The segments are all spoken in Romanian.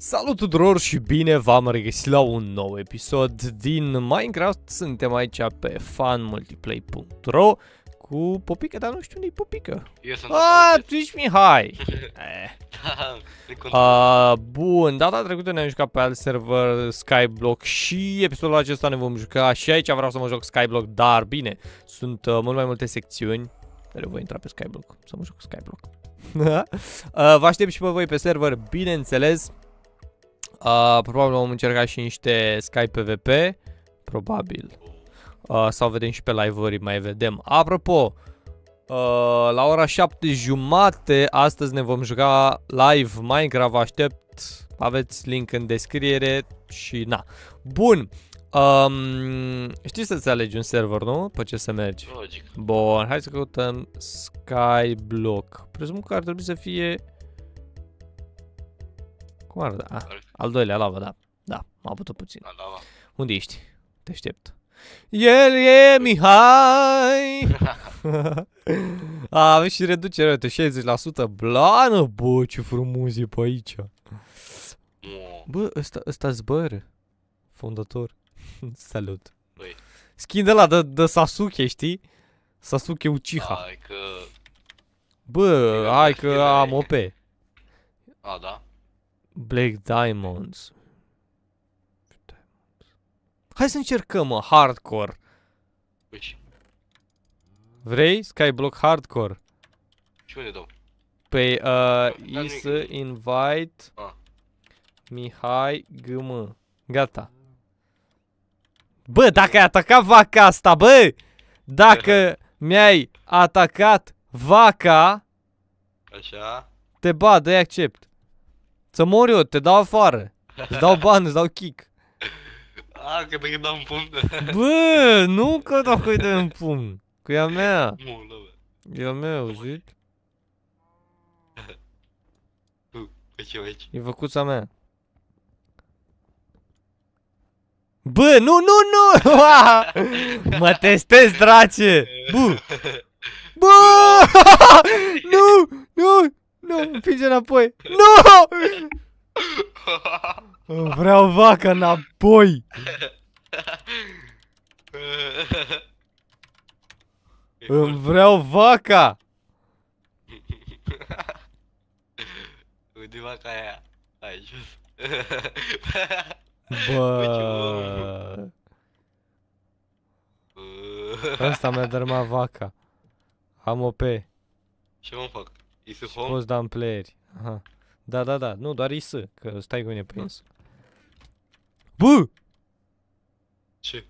Salut tuturor și bine v-am regăsit la un nou episod din Minecraft. Suntem aici pe fanmultiplay.ro cu popica, dar nu știu unde e Popica. Ah, tu ești Mihai! da, uh, bun, data trecută ne-am jucat pe alt server Skyblock și episodul acesta ne vom juca și aici vreau să mă joc Skyblock, dar bine, sunt uh, mult mai multe secțiuni. Dar eu voi intra pe Skyblock, să mă joc Skyblock. uh, vă aștept și pe voi pe server, bineînțeles. Uh, probabil vom încerca și niște Skype PvP. Probabil. Uh, sau vedem și pe live-uri, mai vedem. Apropo, uh, la ora 7 jumate, astăzi ne vom juca live Minecraft, vă aștept. Aveți link în descriere și na. Bun. Um, știi să-ți alegi un server, nu? Pe ce să mergi? Logic. Bun, hai să căutăm Skyblock. Presupun că ar trebui să fie... Cum ah. ar da? Ar al doilea, lava, da. Da, m-a avut-o puțin. La lava. Unde ești? Te aștept. El e Mihai! A, avem și reducere, uite, 60%. Blană, bă, ce frumos e pe aici. Bă, ăsta, ăsta zbăr. Fondator. Salut. Băi. Skin de la de, de Sasuke, știi? Sasuke Uchiha. Hai că... Bă, hai că am OP. A, da? Black Diamonds. Hai să încercăm, mă, hardcore. Păi Vrei Skyblock hardcore? Și unde dau? Pe, păi, uh, da, is să invite ah. Mihai Gm. Gata. Bă, dacă ai atacat vaca asta, bă! Dacă mi-ai atacat vaca... Așa... Te bad, îi accept. Să mor eu, te dau afară. Îți dau bani, îți dau kick. A, ah, că te dau în pumn. Bă, nu că dacă îi dă în pumn. Că e a mea. Nu, nu, bă. E a mea, auziți? Uh, aici, E făcuța mea. Bă, nu, nu, nu! mă testez, drace! Bu! Bu! nu! Nu! Nu, împinge înapoi. Nu! Vreau vaca înapoi. Îmi vreau vaca! Uite vaca aia. Hai jos. Bă. Asta mi-a dărmat vaca. Am o OP. Ce mă fac? Is și home? poți da în playeri. Aha. Da, da, da. Nu, doar IS, că stai cu mine pe da. IS. Bă! Ce?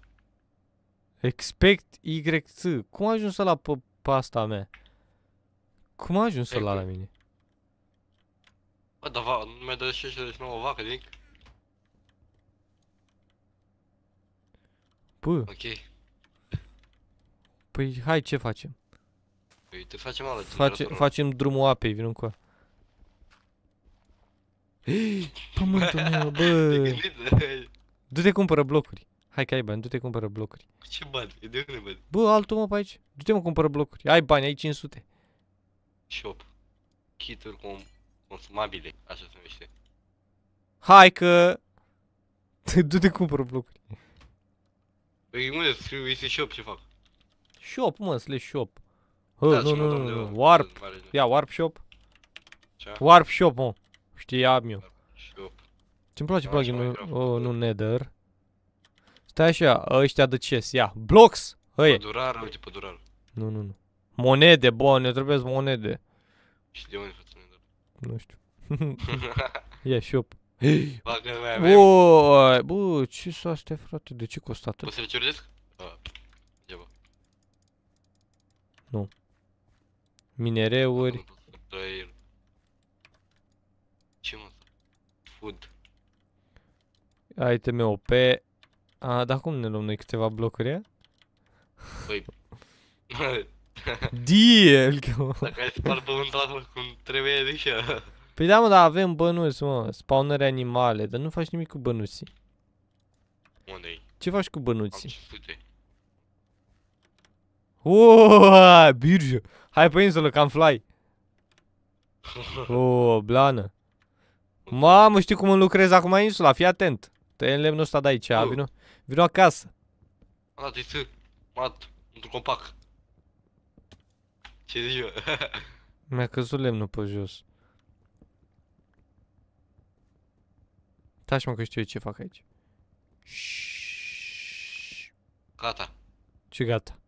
Expect YT. Cum a ajuns la pe pasta mea? Cum a ajuns ăla la exact. mine? Bă, dar va, nu mi-a dat 69 vacă, nimic. Bă. Ok. Păi hai, ce facem? te facem ală Face, Facem drumul apei, vin cu Pământul meu, bă! Du-te cumpără blocuri. Hai că ai bani, du-te cumpără blocuri. Ce bani? De unde bani? Bă, altul mă pe aici. Du-te mă cumpără blocuri. Ai bani, ai 500. Shop. Kituri cu consumabile, așa se numește. Hai că... du-te cumpără blocuri. Păi unde scriu, este shop ce fac? Shop, mă, slash shop. Hă, da, nu, nu, nu, warp. Ia, warp shop. Ce? Warp shop, mă. Știam eu. Ce-mi place plugin nu, oh, nu Nether. Stai așa, ăștia de ce ia. Blocks! Hăie! Pădurar, uite pădurar. Nu, nu, nu. Monede, bă, ne trebuie monede. Și de unde facem nether? Nu știu. ia shop. Bă, bă, ce s-a astea, frate? De ce costă atât? Poți să le ciordesc? Ah, nu minereuri. Ce mă? Food. Iteme OP. A, dar cum ne luăm noi câteva blocuri, Păi... Die, Dacă ai spart pământul cum trebuie, de așa. Păi da, mă, dar avem bănuți, mă, spawnări animale, dar nu faci nimic cu bănuții. Unde-i? Ce faci cu bănuții? Am 500. Uuuu, birge! Hai pe insulă, cam fly. O, blană. Mamă, știi cum îmi lucrez acum insula? Fii atent. Tăie lemnul ăsta de aici, vino. Vino acasă. A, de să mat într-un compact. Ce zic eu? Mi-a căzut lemnul pe jos. Taci mă că știu eu ce fac aici. Gata. Ce gata?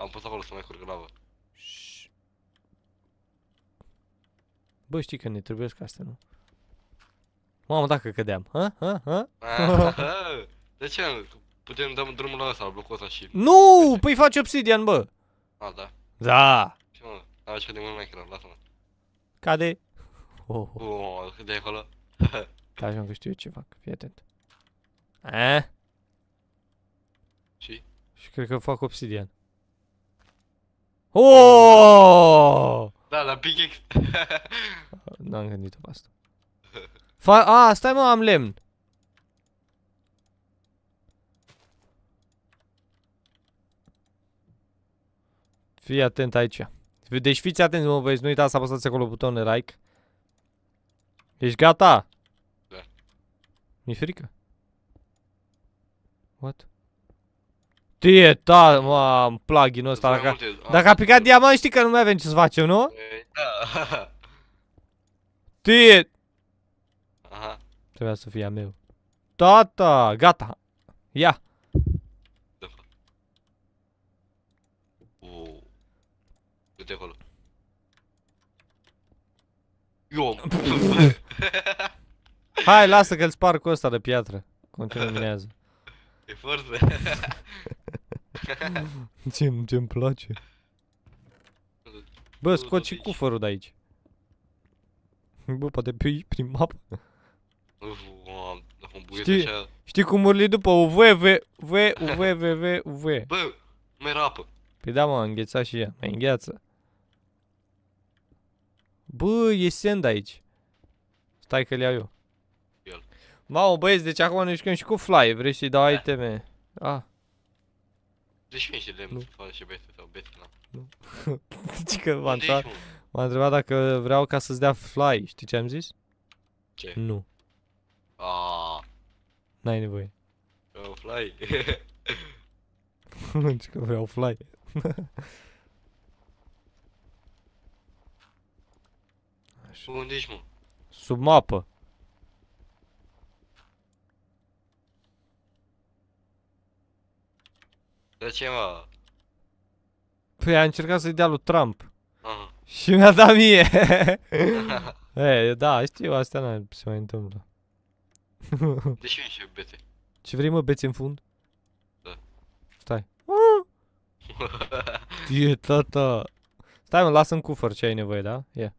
Am pus acolo să mai curg lavă. Bă, știi că ne trebuie asta, nu? Mamă, dacă cădeam. Ha? Ha? Ha? De ce? Putem dăm da drumul la ăsta, la blocul ăsta și... Nu! Păi faci obsidian, bă! A, da. Da! Ce mă? Am așa de mult mai chiar, lasă-mă. Cade. Oh, oh. oh, oh. de acolo. da, ajung că știu eu ce fac, fii atent. Eh? Și? Și cred că fac obsidian. Oh! Da, la Big Nu am gândit pe asta. Fa A, stai mă, am lemn. Fii atent aici. Deci fiți atenți, mă, băieți, nu uitați să apăsați acolo butonul de like. Ești gata? Da. Mi-e frică. What? Tie, ta, mă, pluginul ăsta. Dacă, dacă a picat diamant, știi că nu mai avem ce să facem, nu? Da. Tie. Aha. Trebuia să fie a meu. Tata, gata. Ia. Da. Uite acolo. Eu Hai, lasă că-l spar cu ăsta de piatră. Continuează. E forță. Ce, ce place. Bă, scoți și cufărul de aici. Bă, poate pe prin mapă. Știi, știi cum urli după UV, V, V, UV, V, V, UV. Bă, nu era apă. Păi da, mă, înghețat și ea, mai îngheață. Bă, e send aici. Stai că l iau eu. Mamă, băieți, deci acum ne jucăm și cu fly, vrei să-i dau da. iteme. Ah. 25 de lemn să și bete sau bete, nu. Zici deci că m-a întrebat, dacă vreau ca să-ți dea fly, știi ce am zis? Ce? Nu. Aaaa. Ah. N-ai nevoie. Vreau fly. Nu deci că vreau fly. Unde ești, mă? Sub mapă. De ce, mă? Păi a încercat să-i dea lui Trump. Uh-huh. Și mi-a dat mie. e, eh, da, știu, asta nu se mai întâmplă. de ce ești bete? Ce vrei, mă, beți în fund? Da. Stai. e, tata. Stai, mă, lasă în cufăr ce ai nevoie, da? Ia. Yeah.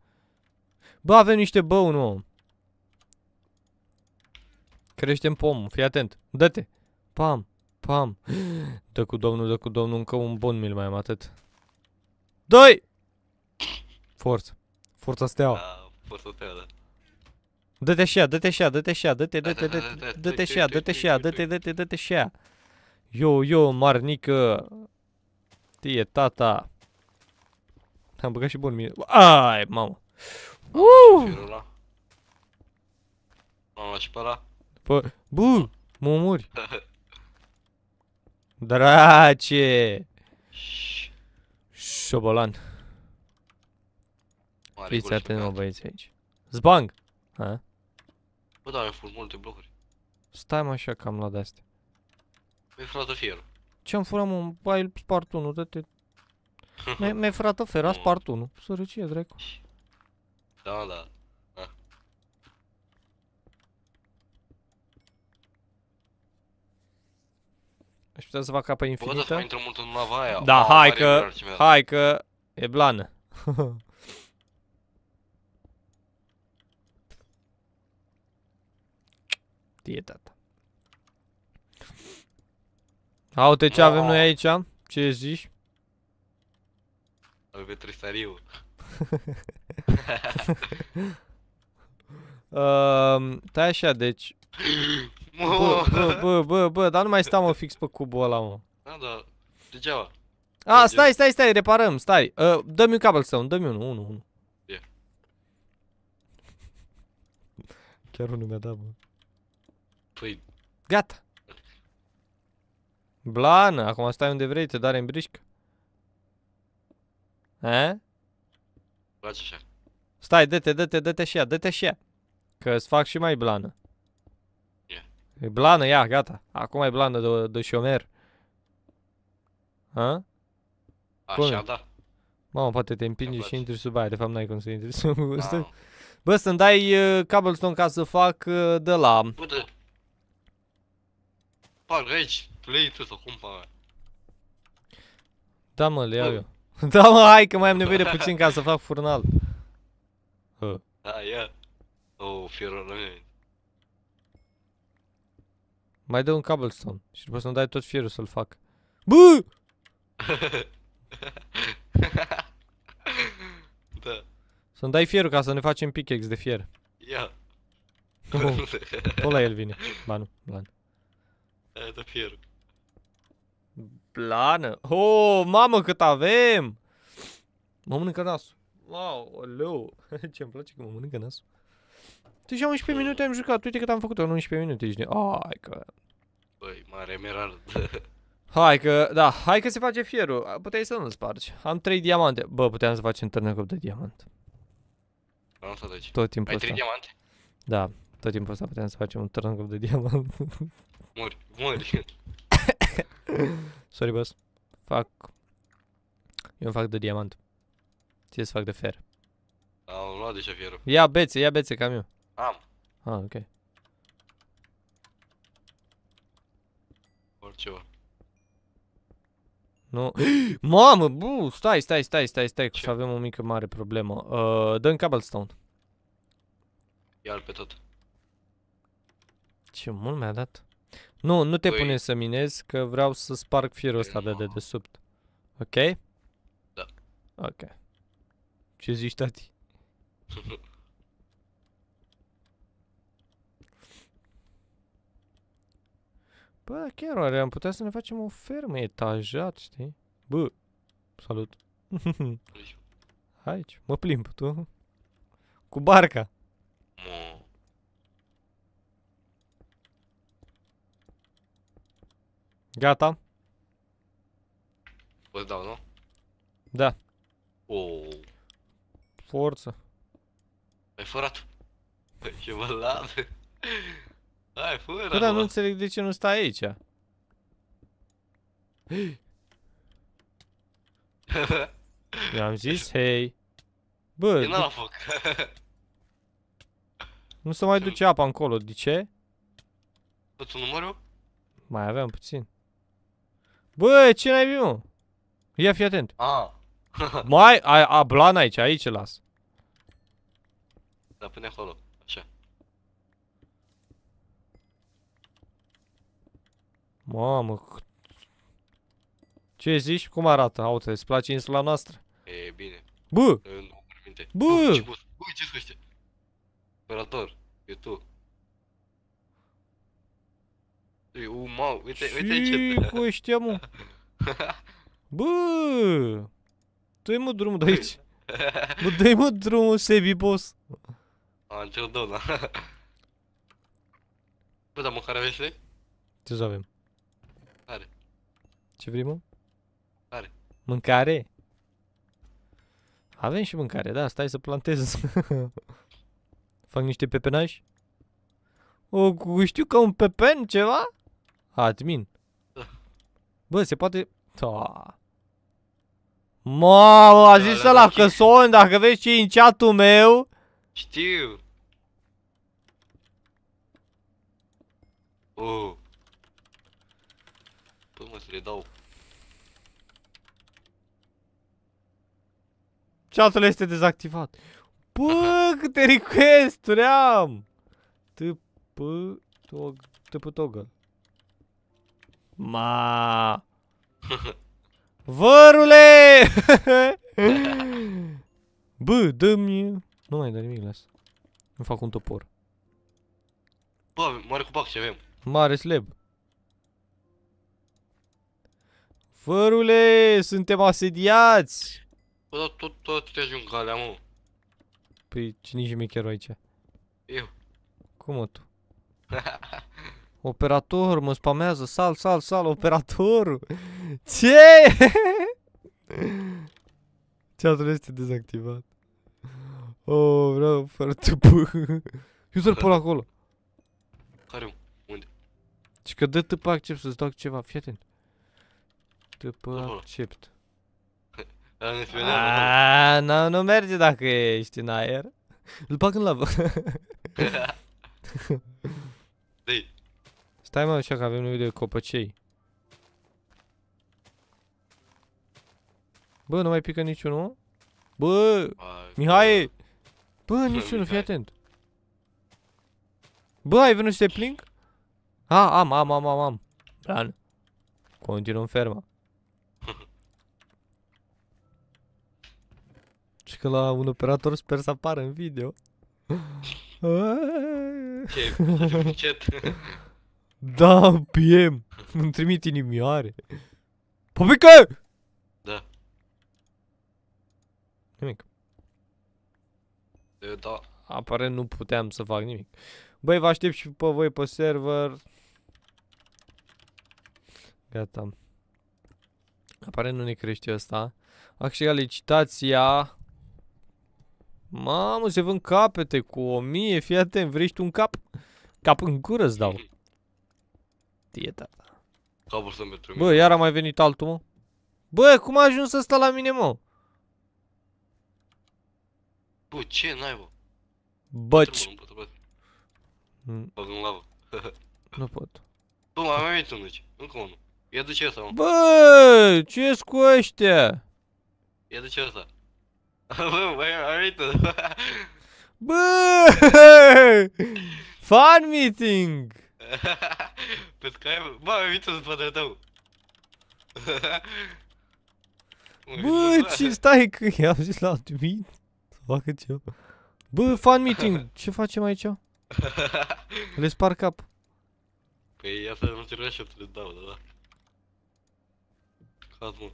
Bă, avem niște bău, nu? crește în pom, fii atent. Dă-te. Pam. Pam. Dă cu domnul, dă cu domnul, încă un bun mil mai am atât. Doi! Forță. Forța steaua. Da, forța steaua, da. Dă-te și ea, dă-te și ea, dă-te și ea, dă-te, da, da, dă-te, dă-te și ea, dă-te și ea, dă-te, dă-te, dă-te și ea. Yo, yo, marnică. Tie, tata. Am băgat și bun mil Ai, mamă. Uuu! Am luat și pe ăla? Bă, bă, mă omori. Drace! Șobolan. Fiți atent, mă, băieți, aici. Zbang! Ha? Bă, dar furt multe blocuri. Stai, mă, așa că am luat de-astea. Mi-ai furat-o fierul. Ce-am furat, mă? Ai spart unul, dă-te... Mi-ai furat-o a spart unul. Sărăcie, dracu. Da, da. Aș putea să fac apă infinită? Bă, dar mult da, în lava aia. Da, o, hai că... Hai că... E blană. Tie tata. Aute, ce no. Da. avem noi aici? Ce zici? Avem pe uh, stai așa, deci... Bă, oh. bă, bă, bă, bă, dar nu mai stau, mă, fix pe cubul ăla, mă. Da, da, degeaba. A, stai, stai, stai, reparăm, stai. Uh, dă-mi un cobblestone, dă-mi unul, unul, unul. Yeah. Chiar unul mi-a dat, bă. Păi... Gata. Blană, acum stai unde vrei, te dare în brișcă. Eh? Faci așa. Stai, dă-te, dă-te, dă-te și ea, dă-te și ea. Că ți fac și mai blană. E blană ia, gata. Acum e blană de, de șomer. Ha? Așa, cum? da. Mamă, poate te împingi și intri sub aia. De fapt, n-ai cum să intri sub wow. Da. Bă, să-mi dai uh, cobblestone ca să fac uh, de la... Bă, de... Par aici, play tu să cumpăr. Da, mă, le iau eu. da, mă, hai că mai am nevoie de puțin ca să fac furnal. Da, ia. Oh, fierul meu. Mai dă un cobblestone și după să-mi dai tot fierul să-l fac. Bă! da. Să-mi dai fierul ca să ne facem pickaxe de fier. Ia. Oh, tot la el vine. Ba nu, blan. Da fierul. Blană. Oh, mamă cât avem! Mă mănâncă nasul. Wow, leu. Ce-mi place că mă mănâncă nasul. Deja 11 minute am jucat, uite cât am făcut-o în 11 minute, ești ne... Oh, hai că... Băi, mare meral. hai că, da, hai că se face fierul. Puteai să nu-l spargi. Am 3 diamante. Bă, puteam să facem turn de diamant. Nu să duci. Tot timpul Ai 3 diamante? Da, tot timpul ăsta puteam să facem un turn de diamant. mori, mori. Sorry, boss. Fac... Eu îmi fac de diamant. Ție să fac de fer. Am luat deja fierul. Ia bețe, ia bețe, cam eu. Am. Ah, ok. Oriceva. Nu. Mamă, bu, stai, stai, stai, stai, stai, că avem o mică mare problemă. Uh, dăm cobblestone. Iar pe tot. Ce mult mi-a dat. Nu, nu te Ui. Păi- pune să minezi, că vreau să sparg fierul ăsta de păi dedesubt. Ok? Da. Ok. Ce zici, tati? Bă, chiar oare am putea să ne facem o fermă etajat, știi? Bă, salut. Aici, mă plimb, tu? Cu barca. Gata. Poți dau, nu? Da. Oh. Forță. Ai furat? Păi, e bălat. Hai, furat! Păi da, dar nu înțeleg de ce nu stai aici. Eu am zis, hei. Bă, e la foc. nu se mai duce apa încolo, de ce? Bă, tu numărul? Mai aveam puțin. Bă, ce n-ai mă? Ia fi atent. Ah. mai, a, a, blan aici, aici las. Da, pune acolo, așa. Mamă, ce zici? Cum arată? Aute, îți place insula noastră? E bine. Bă! Nu minte. Bă! Ce bus? Bă, ce Operator, e tu. E umau, uite, ce uite ce... Ce cu ăștia, mă? Bă! Tu i mă drumul de aici. Bă, dă-i mă drumul, Sebi, boss. A, Giordona. Bă, dar mâncare aveți lei? Deja avem. Care? Ce vrei, mă? Care? Mâncare? Avem și mâncare, da, stai să plantez. Fac niște pepenași? O, știu că un pepen, ceva? Admin. Da. Bă, se poate... Da. Mamă, a da, zis da, ăla că sunt, dacă vezi ce e în chat meu... Știu. Oh. Păi mă, să le dau. Chatul este dezactivat. Bă, câte request-uri am! Tp-tog-tp-togă. Ma. Vărule! Bă, dă-mi nu mai dă nimic las. asta. Îmi fac un topor. Bă, mare cu pac ce avem. Mare slab. Fărule, suntem asediați! Bă, dar tot, tot te ajung calea, mă. Păi, cine e mecherul aici? Eu. Cum mă, tu? Operator, mă spamează, sal, sal, sal, operatorul! Ce? ce Ceatul este dezactivat. Oh, vreau fără tâpă. User pe acolo. Care Unde? Și deci că dă tâpă accept să-ți dau ceva, fii atent. Tâpă accept. Aaaa, ah, nu, nu merge dacă ești în aer. Îl bag în lavă. Stai mă așa că avem nevoie de copăcei. Bă, nu mai pică niciunul? Bă, Mihai, Bă, nu știu, nu fii atent. Bă, ai venit să te plâng? A, am, am, am, am, am. Plan. Continuăm ferma. Și că la un operator sper să apară în video. Ce, ce Da, PM. Îmi trimit inimioare. Popică! Da. Nimic. Da. Aparent nu puteam să fac nimic. Băi, vă aștept și pe voi pe server. Gata. Aparent nu ne crește asta. A câștigat licitația. Mamă, se vând capete cu o mie. Fii atent, vrei și tu un cap? Cap în gură îți dau. Dieta. Bă, iar a mai venit altul, mă. Bă, cum a ajuns ăsta la mine, mă? Bă, ce naiba? Bă, ce... Nu pot, Bag în lavă. Nu pot. Bă, mai mai venit unul aici. Încă unul. Ia duce ăsta, mă. Bă, ce cu ăștia? Ia duce ăsta. Bă, mai mai venit unul. Bă! Fan meeting! Pe Skype, bă, am venit în spatele tău. Bă, ce stai că i-am zis la admin? facă ce? Bă, fan meeting! Ce facem aici? Le spar cap. Păi asta nu te și eu le dau, da, da. Caz mult.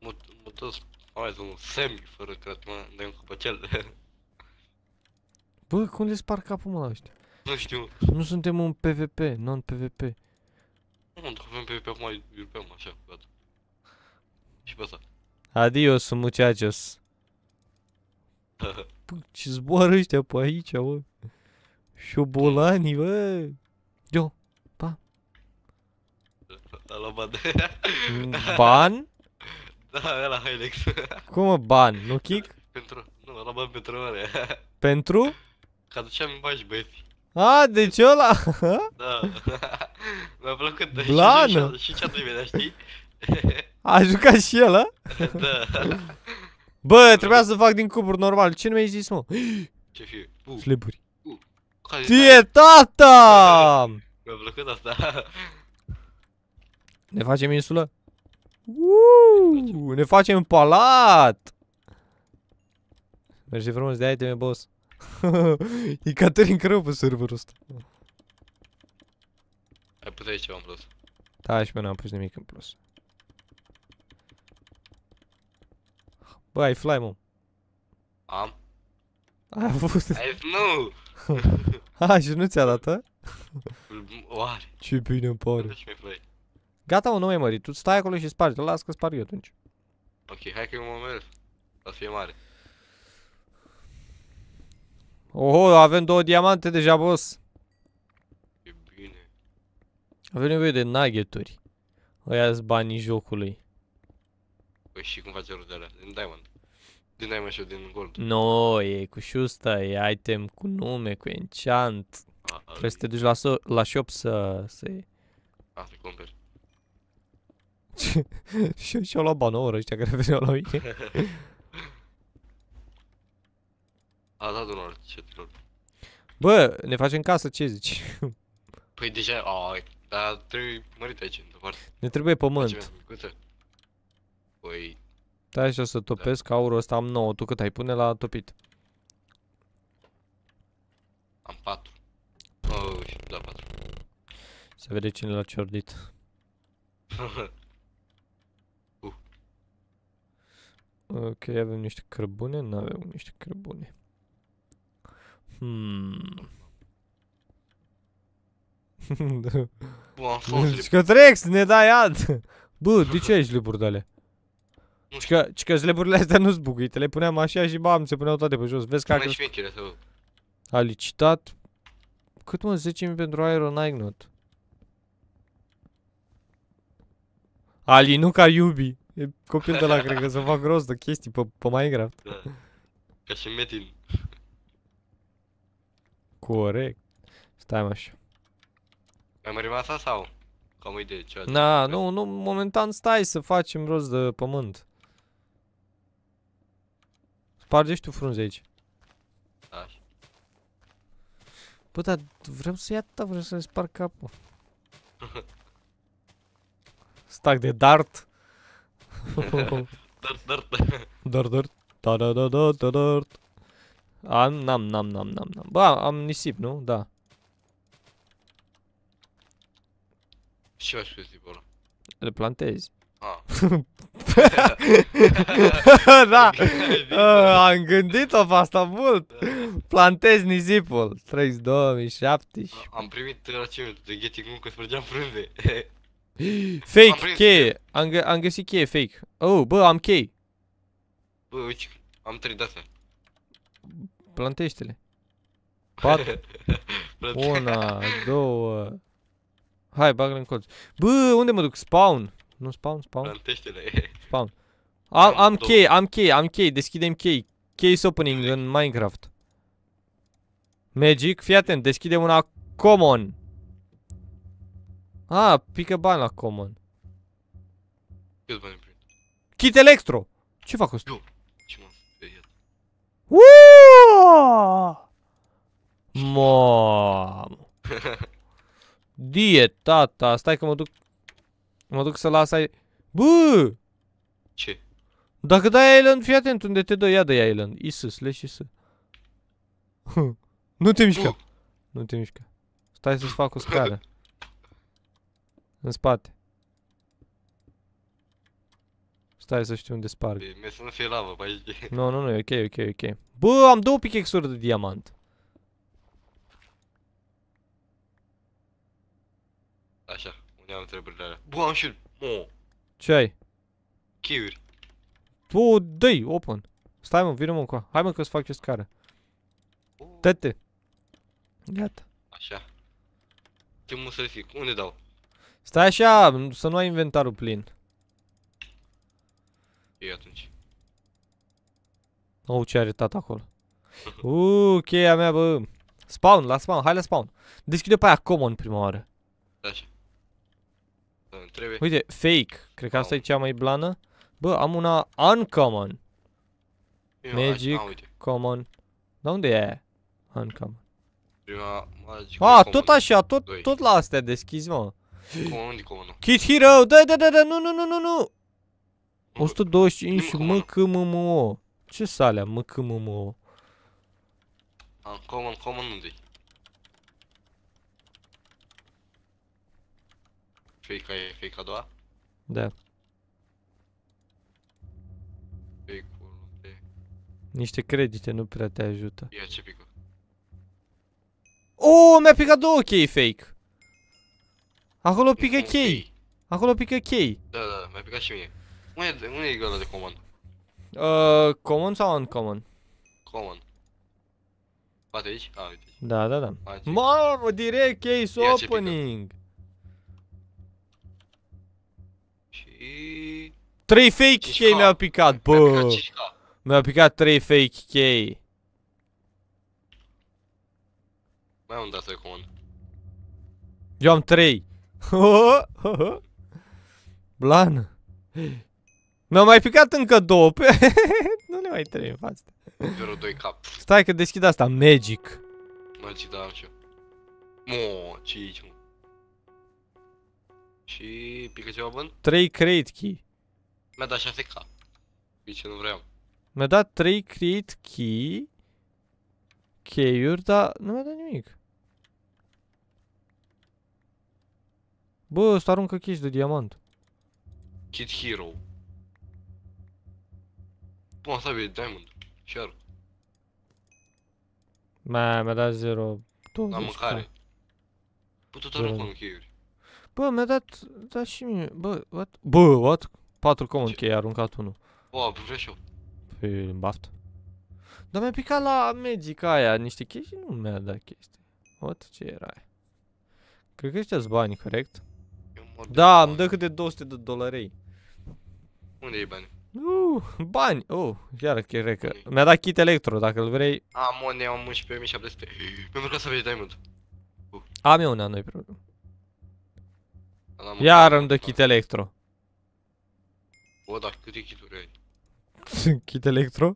Mă, mă dă hmm. Hai să semi fără crat, mă, dăm cu păcel. Bă, cum le spar capul mă la ăștia? Nu știu. Nu suntem un PvP, non-PvP. Nu, dacă avem PvP acum, îi bem așa, gata. Și pe asta. Adios, muchachos. Pă, ce zboară ăștia pe aici, bă. Șobolanii, bă. Yo, pa. Ala luat bani. Ban? Da, ăla Hilex. Cum mă, ban? Nu kick? Pentru, nu, ăla bani pentru oare. Pentru? Că aduceam bani băieți. A, deci ăla? da. Mi-a plăcut. Blană. Și cea de știi? A jucat și el, a? da. Bă, trebuia să fac din cuburi normal. Ce nu mi-ai zis, mă? Ce fiu? Uh. Tie tata! Mi-a plăcut asta. Ne facem insulă? Uuuu, ne facem palat! Mersi frumos de iteme, boss. E Caterin greu pe serverul ăsta. Ai putea ceva în plus. Da, și pe n-am pus nimic în plus. Bă, ai fly, mă. Am. Ai avut. Ai, nu! A, și nu ți-a dat, a? Oare. Ce bine îmi pare. Gata, mă, nu mai mări. Tu stai acolo și spargi. Las că sparg eu atunci. Ok, hai că eu mă merg. Să fie mare. Oho, avem două diamante deja, boss. E bine. Avem nevoie de nuggeturi. Ăia banii jocului. Păi și cum faci rolul de Din diamond. Din diamond și din gold. No, e cu șusta, e item cu nume, cu enchant. A, a, Trebuie să te duci la, so la shop să... să A, să cumperi. și-au luat banouri ăștia care veneau la mine. A dat un alt cetilor. Bă, ne facem casă, ce zici? Păi deja, a, dar trebuie mărit aici, în parte. Ne trebuie pământ. Păi... Stai și o să topesc da. aurul ăsta, am 9, tu cât ai pune la topit? Am 4. Oh, da, 4. Să vede cine l-a ciordit. uh. Ok, avem niște cărbune? N-avem niște cărbune. Hmm. Bă, am fost hmm. Trex ne dai ad. Bă, de ce ai sliburi de alea? Ci că, ci că astea nu-s buguite, le puneam așa și bam, se puneau toate pe jos. Vezi că a A licitat. Cât mă, 10.000 pentru Iron Ignot? Ali, nu ca iubi. E copil de la, cred că să fac rost de chestii pe, pe Minecraft. Da. Ca și Metin. Corect. Stai așa. Am rămas asta sau? Cam uite ce Na, nu, nu, momentan stai să facem rost de pământ. Spargești tu frunze aici. Da, așa. Bă, dar vrem să ia atâta, vrem să-i sparg capul. Stac de dart. dart, dart. Dart, dart. Da, da, da, da, dart. A, n-am, n-am, n-am, n-am, n-am. Ba, am nisip, nu? Da. Ce faci cu nisipul ăla? Le plantezi. A. da, am gândit-o pe asta mult. Plantezi nisipul. 3 2017. Am primit la ce de Getting Moon că spărgeam frunze. fake, cheie. Am, gă am găsit cheie fake. Oh, bă, am cheie. Bă, uite, am trei date. Plantește-le. Pat. Una, două. Hai, bagă în colț. Bă, unde mă duc? Spawn. Nu spawn, spawn. Plantește-le. Spawn. Am, am chei, am chei, am chei. Deschidem chei. Case opening în Minecraft. Magic, fii atent, deschidem una common. ah, pică bani la common. bani Kit electro! Ce fac ăsta? Uuuu! Mamă! Die, tata, stai că mă duc... Mă duc să las ai... Bă! Ce? Dacă dai Island, fii atent unde te dă, ia de Island. Isus, leși să. nu te mișca! Nu te mișca. Stai să-ți fac o scară. În spate. Stai să știu unde sparg. Mi e să nu fie lavă pe aici. Nu, nu, nu, e ok, ok, ok. Bă, am două pichexuri de diamant. Așa, unde am întrebările alea? Bă, am și un... Ce ai? Chiuri. Bă, dă open. Stai mă, vină mă încoa. Hai mă că-ți fac ce scară. Oh. Tete. Gata. Așa. Ce Primul fi? unde dau? Stai așa, să nu ai inventarul plin ei atunci. Au oh, ce are tata acolo. Uuu, cheia mea, bă. Spawn, la spawn, hai la spawn. Deschide pe aia common prima oară. Da, Așa. Da, trebuie. Uite, fake. Cred că asta e cea mai blană. Bă, am una uncommon. Eu Magic, așa, common. Da unde e aia? Uncommon. Prima, magic, A, common. tot așa, tot, tot la astea deschizi, mă. Common, unde common? Kid Hero, da, da, da, da, nu, nu, nu, nu, nu. 125 MKMMO Ce salea MCMMO? Common, common unde Fake-a e fake a doua? Da. Fake-ul unde? Niște credite nu prea te ajută. Ia ce pică. Oh, mi-a picat două chei fake. Acolo pică chei. Acolo pică chei. Da, da, mi-a picat și mie. Unde, unde e gala de common? Uh, common sau uncommon? Common. Poate aici? A, ah, uite. Da, da, da. Aici. Mamă, direct case Ia opening. Și... 3 fake key mi-au picat, bă. Mi-au picat 3 fake key. Mai am dat common. Eu am 3. Blană mi-au mai picat încă două. Pe... nu ne mai trebuie în față. Zero cap. Stai că deschid asta, Magic. Magic, da, ce. Mo, ce e aici, mă? Și pică ceva bun? 3 crate key. Mi-a dat 6 cap. ce nu vreau. Mi-a dat 3 crate key. Cheiuri, dar nu mi-a dat nimic. Bă, ăsta aruncă chești de diamant. Kid Hero. Bun, asta e diamond. Și arc. Mă, mi-a dat 0. 20 La mâncare. Bă, da. păi tot arunc în cheiuri. Bă, mi-a dat, da și mie. Bă, what? Bă, what? 4 common chei, a aruncat unul. O, vreau și eu. Păi, în baft. Dar mi-a picat la Magic aia niște chestii și nu mi-a dat chestii. What? Ce era aia? Cred că ăștia-s banii, corect? Da, îmi dă câte 200 de dolarei. Unde e banii? Uh, bani. Uh, iar cred că... Mi-a dat kit electro, dacă îl vrei. Am un, eu am 11700. Mi-am urcat să vezi diamond. Uh. Am eu una, nu-i problemă. Iar îmi dă da. kit electro. O dar câte kituri ai? kit electro?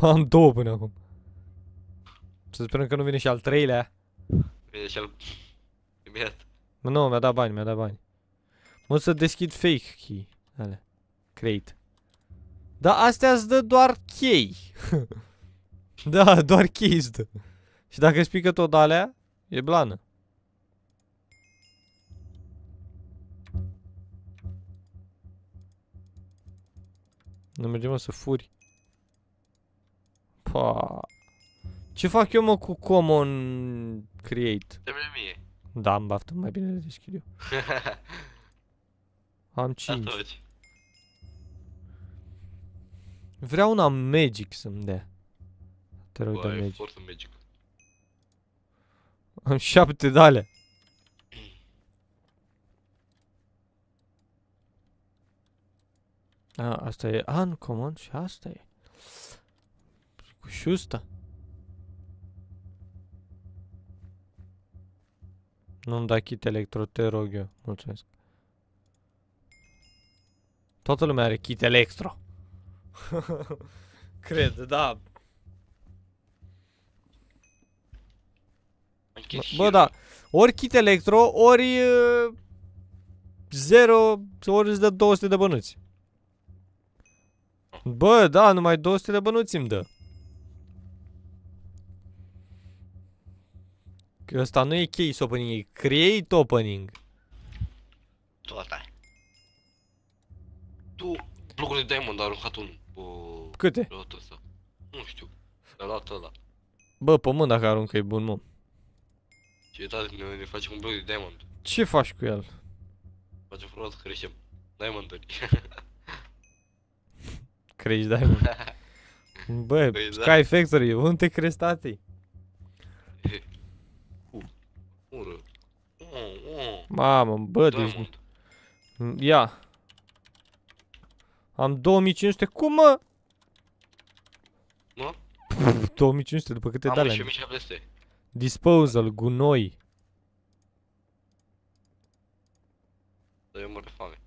am două până acum. Să sperăm că nu vine și al treilea. Vine și al... Imediat. Nu, mi-a dat bani, mi-a dat bani. Mă, să deschid fake key. Ale. Create. Da, astea îți dă doar chei. da, doar chei îți dă. Și dacă îți pică tot alea, e blană. Nu mergem să furi. Pa. Ce fac eu mă cu common create? Dă-mi mie. Da, am baftă, mai bine le deschid eu. am 5. Vreau una magic să-mi dea. Te rog, de magic. forță magic. Am șapte de alea. A, asta e uncommon și asta e. Cu șusta. Nu-mi da kit electro, te rog eu. Mulțumesc. Toată lumea are kit electro. Cred, da. Bă, da. Ori kit electro, ori... Uh, zero, ori îți dă 200 de bănuți. Bă, da, numai 200 de bănuți îmi dă. Că ăsta nu e case opening, e create opening. Tot ai. Da. Tu, blocul de diamond a aruncat unul cu... Câte? ăsta. Nu știu. L-a luat ăla. Bă, pe mână dacă aruncă e bun, mă. Ce tare, ne, ne facem un bloc de diamond. Ce faci cu el? Facem frumos, creștem. Diamond-uri. Crești diamond. Bă, Bă Sky da. Factory, unde te crezi, tati? Mamă, bă, deci... Ia. Am 2500. Cum, mă? Mă? 2500, după câte dale am. Am și 1700. Disposal, gunoi. Dar eu mor de fame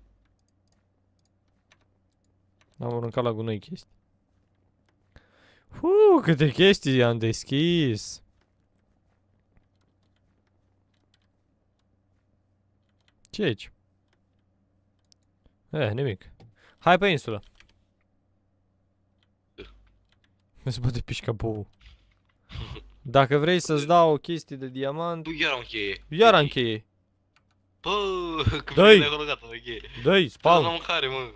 N-am aruncat la gunoi chestii. Uuu, câte chestii am deschis. Ce aici? Eh, nimic. Hai pe insulă. Îți bate pișca bou. Dacă vrei să-ți dau chestii de diamant... Tu iar am cheie. Iar am Bă, când mi-ai rogat o cheie. Dă-i, spal. Nu am mâncare, mă.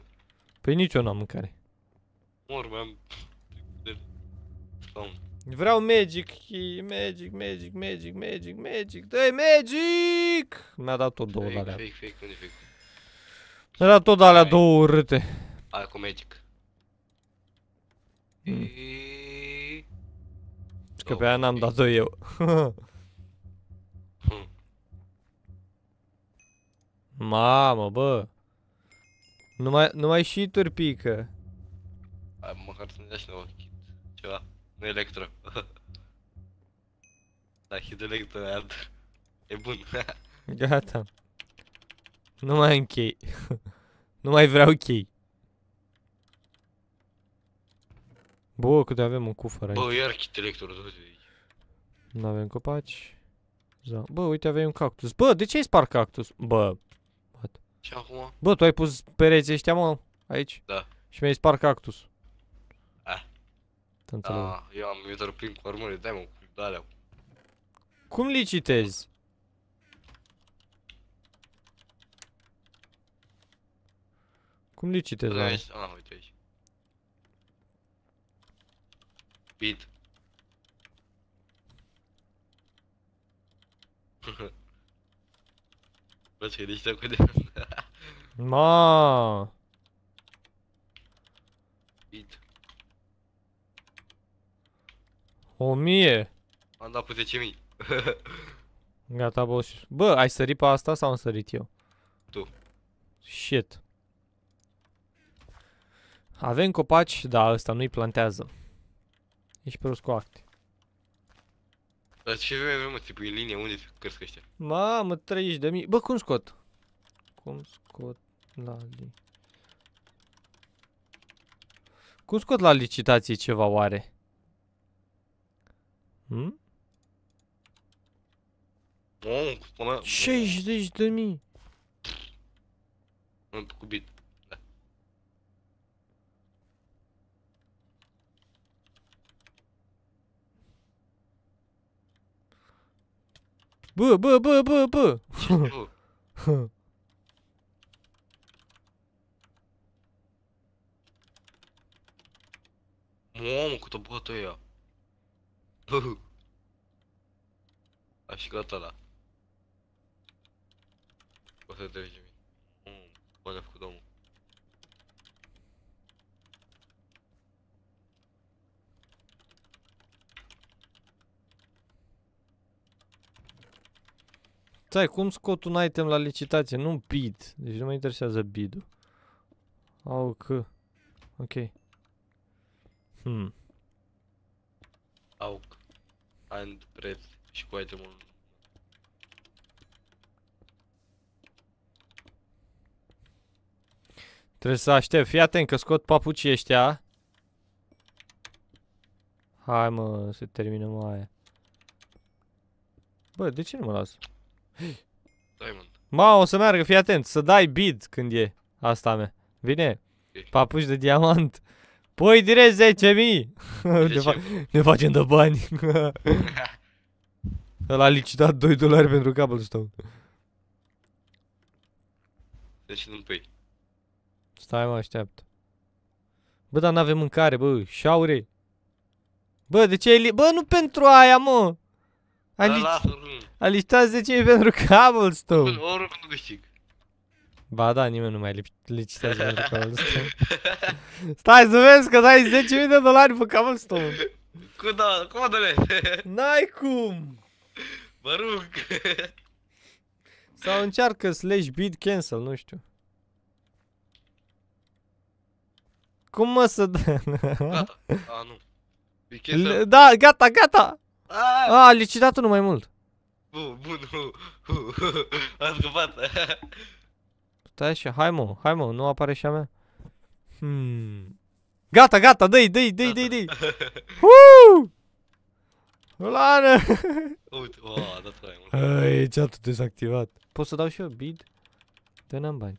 Păi nici eu n-am mâncare. Mor, mă, am... Vreau magic magic, magic, magic, magic, magic, dă-i magic! Mi-a dat tot două de alea. Fake, fake, unde fake? Era tot alea două urâte. Aia cu magic. Mm. Că pe aia n-am dat-o eu. Hmm. Mamă, bă. Numai, numai sheet-uri pică. Hai, măcar să ne dea și nouă hit. Ceva. Nu electro. da, hit electro, e bun. Gata. Nu mai închei. nu mai vreau chei. Bă, cât avem un cufăr aici. Bă, iar arhitectorul, du-te Nu avem copaci. Da. Bă, uite, avem un cactus. Bă, de ce ai spart cactus? Bă. What? Și acum? Bă, tu ai pus pereții ăștia, mă, aici? Da. Și mi-ai spart cactus. Ah. Da, eu am, eu prin cu armurile, dai mă, cu alea. Cum licitezi? Cum le citezi la Ah, uite aici. Bit. Bă, ți-ai deci cu de... Ma. Bit. O mie. Am dat pe 10.000. Gata, boss. Bă, ai sărit pe asta sau am sărit eu? Tu. Shit. Avem copaci, da, ăsta nu-i plantează. Ești prost cu acte. Dar ce vrei, mă, ți pui linie, unde că ăștia? Mamă, 30 de mii. Bă, cum scot? Cum scot la li... Cum scot la licitație ceva oare? Hmm? Bun, până... 60 de mii! Un cubit. ブーブーブーブーブー моту ботая. Ашигатара. Вот это же. Понял, куда он. Stai, cum scot un item la licitație? Nu bid. Deci nu mă interesează bidul. ul Au că. Ok. Hmm. Au and preț și cu itemul. Trebuie să aștept. Fii atent că scot papucii ăștia. Hai mă, să terminăm aia. Bă, de ce nu mă las? Diamond. Ma, o să meargă, fii atent, să dai bid când e asta mea. Vine, deci- papuși de diamant. Păi direct 10.000! ne, fa ne facem de bani. El a licitat 2 dolari pentru cobblestone. De Deci nu-mi pui? Stai mă, așteaptă. Bă, dar n-avem mâncare, bă, șaure. Bă, de ce ai li... Bă, nu pentru aia, mă! Ai lici... A licitat 10 pentru Cobblestone. Oricum nu câștig. Ba da, nimeni nu mai licitează pentru Cobblestone. Stai să vezi că dai 10.000 de dolari pe Cobblestone. Cum da, cum adele? N-ai cum. Mă rog. Sau încearcă slash bid cancel, nu știu. Cum mă să dă? Gata. A, nu. Da, gata, gata. A, a licitatul nu mai mult. Uh, bun, uh, uh, uh, am scăpat. Stai așa, hai mă, hai mă, nu apare și a mea. Hmm. Gata, gata, dă-i, dă-i, dă-i, dă-i, dă-i. Ulană! Uite, o, a dat mai mult. Ai, chat dezactivat. Pot să dau și eu bid? Dar n-am bani.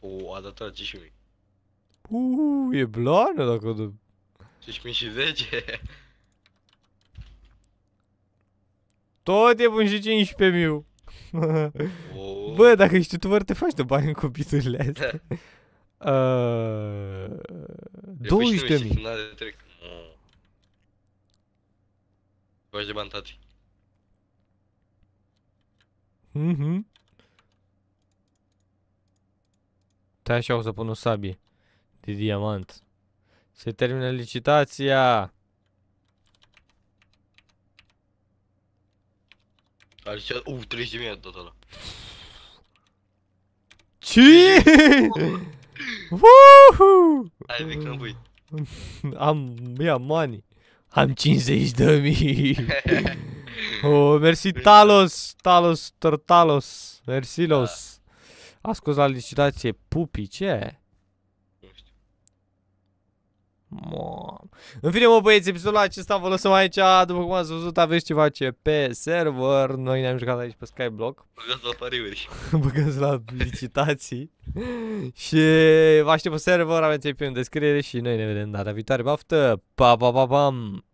o, a dat la 5.000. Uuu, e blană dacă o dă. 5.000 și 10? Tot e bun și 15 mil. Oh. Bă, dacă ești youtuber, te faci de bani în copiturile astea. Uh, 12 păi mii. Faci de bani, tati. Mhm. Stai așa o să pun o sabie de diamant. Se termină licitația. Alicia, uh, 30 de mii dat ăla. Ce? Uhu! Hai, mic, nu pui. Am, ia, money. Am 50 de mii. oh, mersi Talos, Talos, Tortalos, Mersilos. Da. A scos la licitație pupi, ce? Mom. În fine, mă băieți, episodul acesta vă lăsăm aici. După cum ați văzut, aveți ceva ce pe server. Noi ne-am jucat aici pe Skyblock. Băgăți la pariuri. Băgăți la licitații. și vă aștept pe server, aveți pe în descriere și noi ne vedem data viitoare. Baftă! Pa, pa, pa, pam!